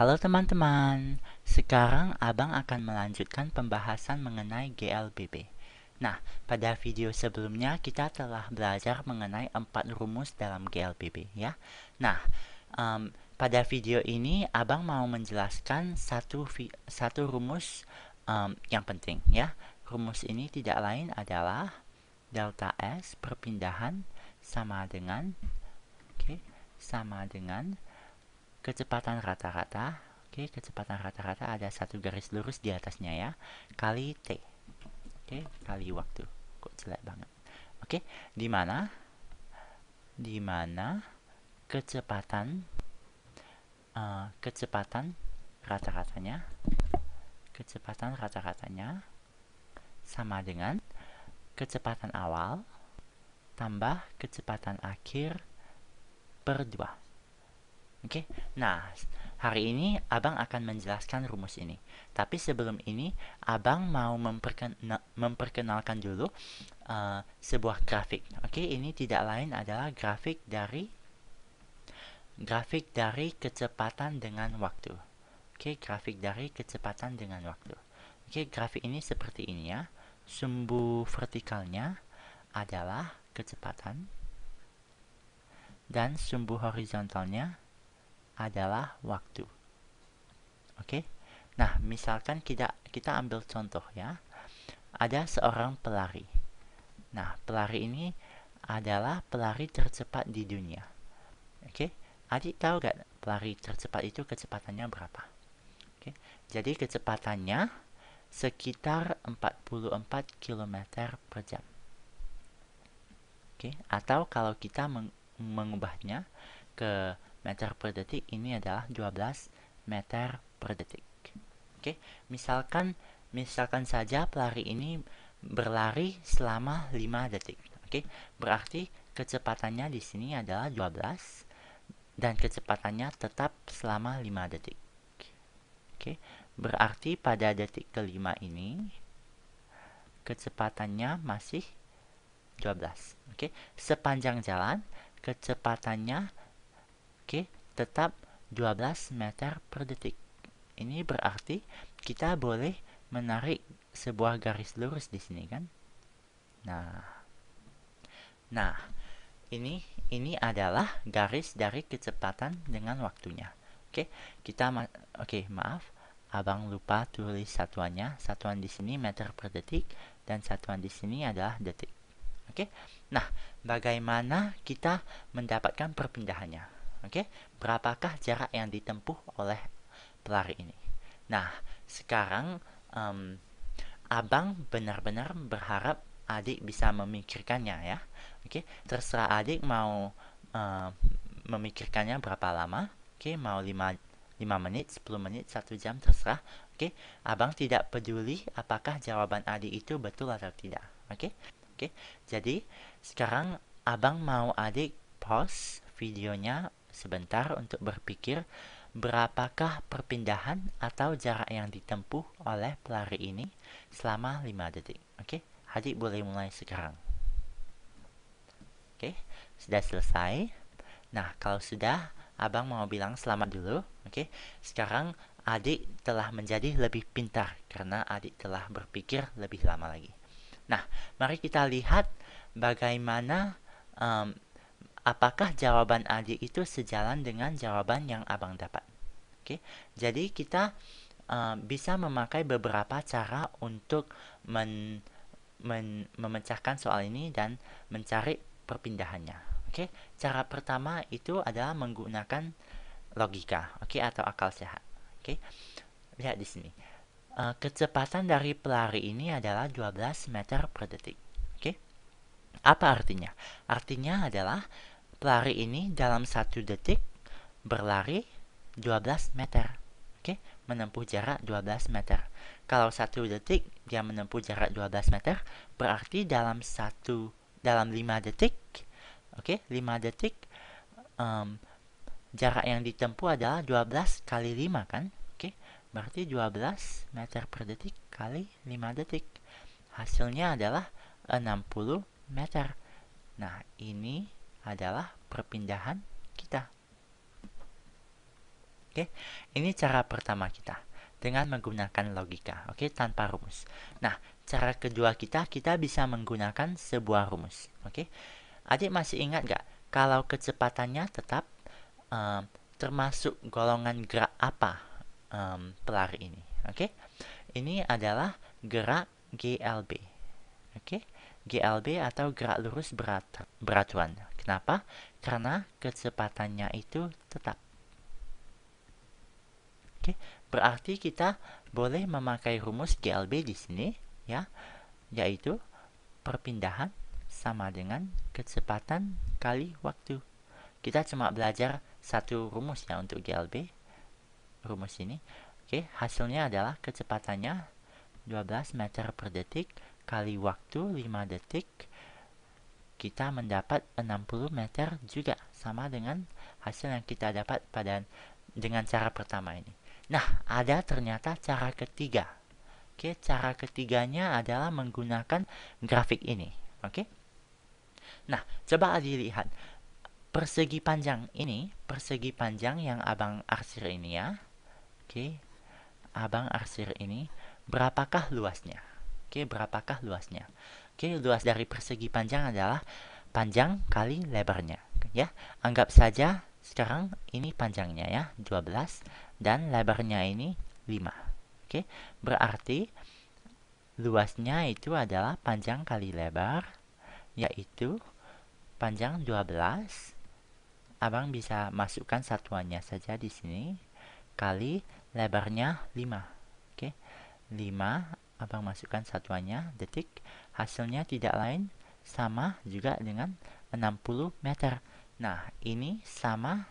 Halo teman-teman, sekarang Abang akan melanjutkan pembahasan mengenai GLBB. Nah, pada video sebelumnya kita telah belajar mengenai empat rumus dalam GLBB ya. Nah, um, pada video ini Abang mau menjelaskan satu, satu rumus um, yang penting ya. Rumus ini tidak lain adalah delta S perpindahan sama dengan oke, okay, sama dengan kecepatan rata-rata oke kecepatan rata-rata ada satu garis lurus di atasnya ya kali t oke kali waktu kok jelek banget oke di mana di mana kecepatan uh, kecepatan rata-ratanya kecepatan rata-ratanya sama dengan kecepatan awal tambah kecepatan akhir per 2. Oke, okay? nah hari ini abang akan menjelaskan rumus ini. Tapi sebelum ini, abang mau memperken memperkenalkan dulu uh, sebuah grafik. Oke, okay? ini tidak lain adalah grafik dari grafik dari kecepatan dengan waktu. Oke, okay? grafik dari kecepatan dengan waktu. Oke, grafik ini seperti ini ya. Sumbu vertikalnya adalah kecepatan dan sumbu horizontalnya adalah waktu. Oke. Okay? Nah, misalkan kita kita ambil contoh ya. Ada seorang pelari. Nah, pelari ini adalah pelari tercepat di dunia. Oke. Okay? Adik tahu gak pelari tercepat itu kecepatannya berapa? Oke. Okay? Jadi kecepatannya sekitar 44 km per jam. Oke, atau kalau kita mengubahnya ke meter per detik ini adalah 12 meter per detik. Oke, okay? misalkan misalkan saja pelari ini berlari selama 5 detik. Oke, okay? berarti kecepatannya di sini adalah 12 dan kecepatannya tetap selama 5 detik. Oke, okay? berarti pada detik kelima ini kecepatannya masih 12. Oke, sepanjang jalan kecepatannya tetap 12 meter per detik. Ini berarti kita boleh menarik sebuah garis lurus di sini kan? Nah. Nah, ini ini adalah garis dari kecepatan dengan waktunya. Oke, kita ma oke, maaf. Abang lupa tulis satuannya. Satuan di sini meter per detik dan satuan di sini adalah detik. Oke. Nah, bagaimana kita mendapatkan perpindahannya? Oke, berapakah jarak yang ditempuh oleh pelari ini? Nah, sekarang um, abang benar-benar berharap adik bisa memikirkannya ya. Oke, terserah adik mau um, memikirkannya berapa lama. Oke, mau 5 5 menit, 10 menit, 1 jam terserah. Oke, abang tidak peduli apakah jawaban adik itu betul atau tidak. Oke, oke. Jadi sekarang abang mau adik pause videonya sebentar untuk berpikir berapakah perpindahan atau jarak yang ditempuh oleh pelari ini selama 5 detik. Oke, okay? boleh mulai sekarang. Oke, okay? sudah selesai. Nah, kalau sudah, abang mau bilang selamat dulu. Oke, okay? sekarang adik telah menjadi lebih pintar karena adik telah berpikir lebih lama lagi. Nah, mari kita lihat bagaimana um, apakah jawaban adik itu sejalan dengan jawaban yang abang dapat. Oke, jadi kita uh, bisa memakai beberapa cara untuk men, men, memecahkan soal ini dan mencari perpindahannya. Oke, cara pertama itu adalah menggunakan logika, oke atau akal sehat. Oke, lihat di sini. Uh, kecepatan dari pelari ini adalah 12 meter per detik. Oke, apa artinya? Artinya adalah pelari ini dalam satu detik berlari 12 meter. Oke, okay? menempuh jarak 12 meter. Kalau satu detik dia menempuh jarak 12 meter, berarti dalam satu dalam 5 detik, oke, okay? 5 detik um, jarak yang ditempuh adalah 12 kali 5 kan? Oke, okay? berarti 12 meter per detik kali 5 detik. Hasilnya adalah 60 meter. Nah, ini adalah perpindahan kita. Oke, ini cara pertama kita dengan menggunakan logika, oke, tanpa rumus. Nah, cara kedua kita, kita bisa menggunakan sebuah rumus, oke. Adik masih ingat gak? Kalau kecepatannya tetap um, termasuk golongan gerak apa um, pelari ini, oke? Ini adalah gerak GLB, oke? GLB atau gerak lurus berat, beraturan. Kenapa? Karena kecepatannya itu tetap. Oke, berarti kita boleh memakai rumus GLB di sini ya, yaitu perpindahan sama dengan kecepatan kali waktu. Kita cuma belajar satu rumus ya untuk GLB. Rumus ini. Oke, hasilnya adalah kecepatannya 12 meter per detik kali waktu 5 detik kita mendapat 60 meter juga sama dengan hasil yang kita dapat pada dengan cara pertama ini. Nah, ada ternyata cara ketiga. Oke, cara ketiganya adalah menggunakan grafik ini. Oke. Nah, coba dilihat persegi panjang ini, persegi panjang yang abang arsir ini ya. Oke, abang arsir ini, berapakah luasnya? Oke, berapakah luasnya? Oke, luas dari persegi panjang adalah panjang kali lebarnya, ya. Anggap saja sekarang ini panjangnya ya, 12 dan lebarnya ini 5. Oke, berarti luasnya itu adalah panjang kali lebar yaitu panjang 12. Abang bisa masukkan satuannya saja di sini kali lebarnya 5. Oke. 5 abang masukkan satuannya, detik. Hasilnya tidak lain sama juga dengan 60 meter. Nah, ini sama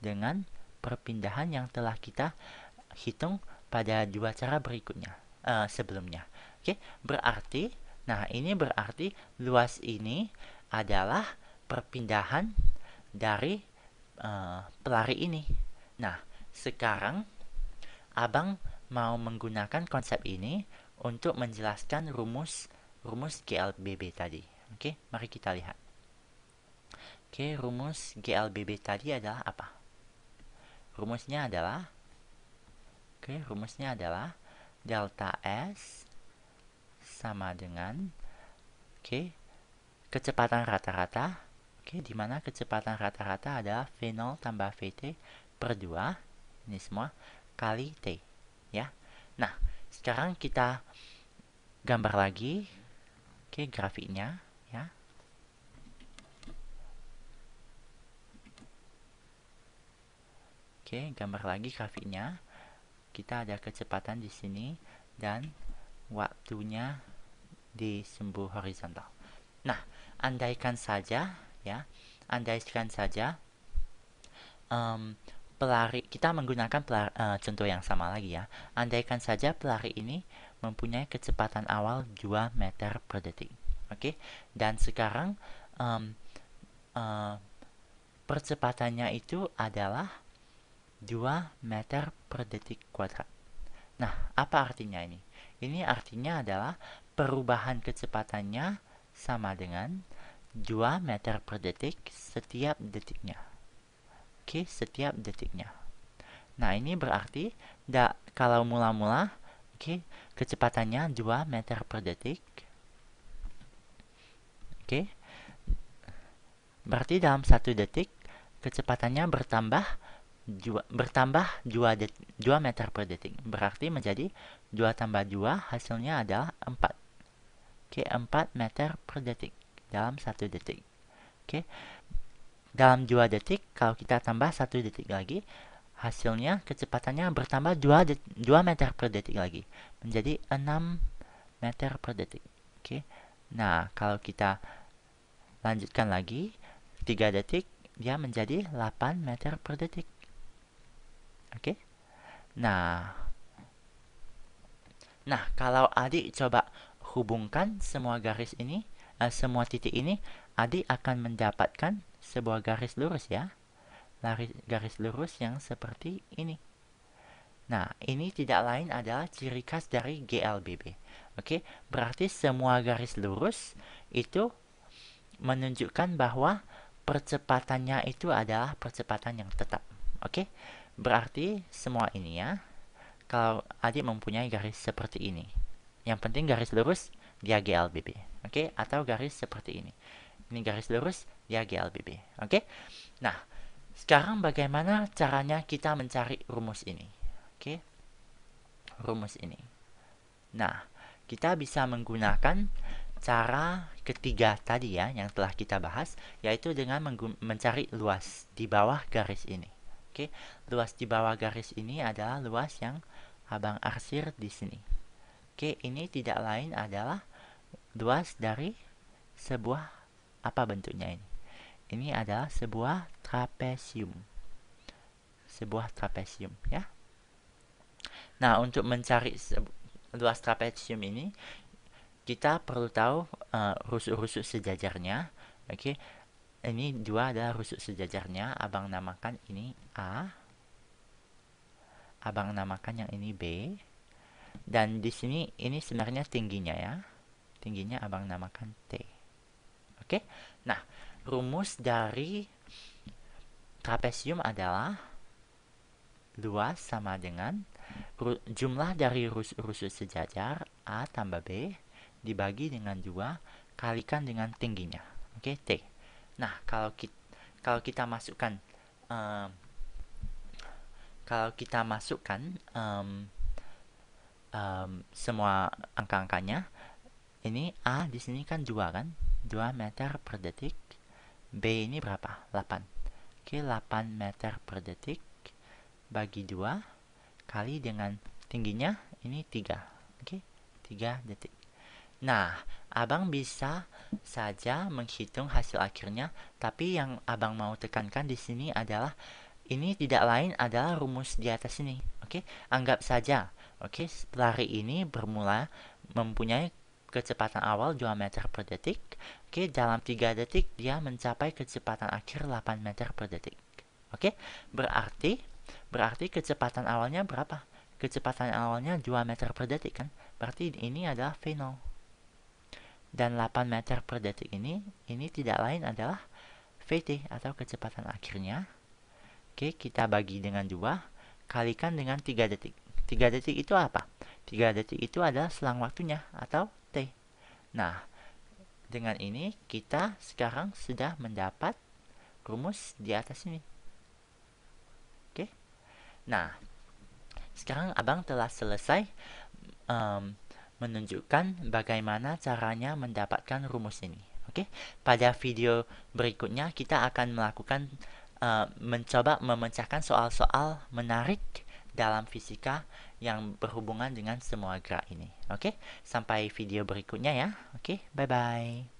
dengan perpindahan yang telah kita hitung pada dua cara berikutnya, uh, sebelumnya. Oke, berarti, nah ini berarti luas ini adalah perpindahan dari uh, pelari ini. Nah, sekarang abang mau menggunakan konsep ini untuk menjelaskan rumus rumus GLBB tadi. Oke, mari kita lihat. Oke, rumus GLBB tadi adalah apa? Rumusnya adalah Oke, rumusnya adalah delta S sama dengan Oke, kecepatan rata-rata. Oke, di mana kecepatan rata-rata adalah V0 tambah VT per 2 ini semua kali T, ya. Nah, sekarang kita gambar lagi. Oke, grafiknya ya. Oke, gambar lagi grafiknya. Kita ada kecepatan di sini dan waktunya di sumbu horizontal. Nah, andaikan saja ya, andaikan saja um, pelari kita menggunakan pelari, uh, contoh yang sama lagi ya. Andaikan saja pelari ini mempunyai kecepatan awal 2 meter per detik. Oke, okay? dan sekarang um, uh, percepatannya itu adalah 2 meter per detik kuadrat. Nah, apa artinya ini? Ini artinya adalah perubahan kecepatannya sama dengan 2 meter per detik setiap detiknya. K setiap detiknya. Nah, ini berarti da, kalau mula-mula, okay, kecepatannya 2 meter per detik. Oke. Okay. Berarti dalam 1 detik kecepatannya bertambah 2, bertambah 2, det, 2 meter per detik. Berarti menjadi 2 tambah 2 hasilnya adalah 4. Oke, okay, 4 meter per detik dalam 1 detik. Oke. Okay. Dalam 2 detik, kalau kita tambah 1 detik lagi, hasilnya kecepatannya bertambah 2, 2 meter per detik lagi. Menjadi 6 meter per detik. Oke. Okay. Nah, kalau kita lanjutkan lagi, 3 detik, dia menjadi 8 meter per detik. Oke. Okay. Nah, Nah, kalau adik coba hubungkan semua garis ini, eh, semua titik ini, adik akan mendapatkan sebuah garis lurus ya. Garis lurus yang seperti ini. Nah, ini tidak lain adalah ciri khas dari GLBB. Oke, berarti semua garis lurus itu menunjukkan bahwa percepatannya itu adalah percepatan yang tetap. Oke, berarti semua ini ya, kalau adik mempunyai garis seperti ini. Yang penting garis lurus, dia GLBB. Oke, atau garis seperti ini. Ini garis lurus, ya GLBB. Oke. Nah, sekarang bagaimana caranya kita mencari rumus ini? Oke. Rumus ini. Nah, kita bisa menggunakan cara ketiga tadi ya yang telah kita bahas yaitu dengan mencari luas di bawah garis ini. Oke, luas di bawah garis ini adalah luas yang Abang arsir di sini. Oke, ini tidak lain adalah luas dari sebuah apa bentuknya ini ini adalah sebuah trapesium. Sebuah trapesium, ya. Nah, untuk mencari luas trapesium ini, kita perlu tahu eh, rusuk-rusuk uh, sejajarnya. Oke, okay? ini dua adalah rusuk sejajarnya. Abang namakan ini A. Abang namakan yang ini B. Dan di sini ini sebenarnya tingginya ya. Tingginya abang namakan T. Oke, okay? nah rumus dari trapesium adalah luas sama dengan jumlah dari rusuk rusuk sejajar A tambah B dibagi dengan 2 kalikan dengan tingginya. Oke, okay, T. Nah, kalau kita kalau kita masukkan um, kalau kita masukkan um, um, semua angka-angkanya ini A di sini kan 2 kan? 2 meter per detik B ini berapa? 8. Oke, 8 meter per detik bagi 2 kali dengan tingginya ini 3. Oke, 3 detik. Nah, abang bisa saja menghitung hasil akhirnya, tapi yang abang mau tekankan di sini adalah ini tidak lain adalah rumus di atas ini. Oke, anggap saja, oke, lari ini bermula mempunyai kecepatan awal 2 meter per detik. Oke, dalam 3 detik dia mencapai kecepatan akhir 8 meter per detik. Oke, berarti berarti kecepatan awalnya berapa? Kecepatan awalnya 2 meter per detik kan? Berarti ini adalah V0. Dan 8 meter per detik ini, ini tidak lain adalah VT atau kecepatan akhirnya. Oke, kita bagi dengan 2, kalikan dengan 3 detik. 3 detik itu apa? 3 detik itu adalah selang waktunya atau Nah, dengan ini kita sekarang sudah mendapat rumus di atas ini. Oke. Nah, sekarang abang telah selesai um, menunjukkan bagaimana caranya mendapatkan rumus ini. Oke, pada video berikutnya kita akan melakukan uh, mencoba memecahkan soal-soal menarik dalam fisika yang berhubungan dengan semua gerak ini. Oke, sampai video berikutnya ya. Oke, bye-bye.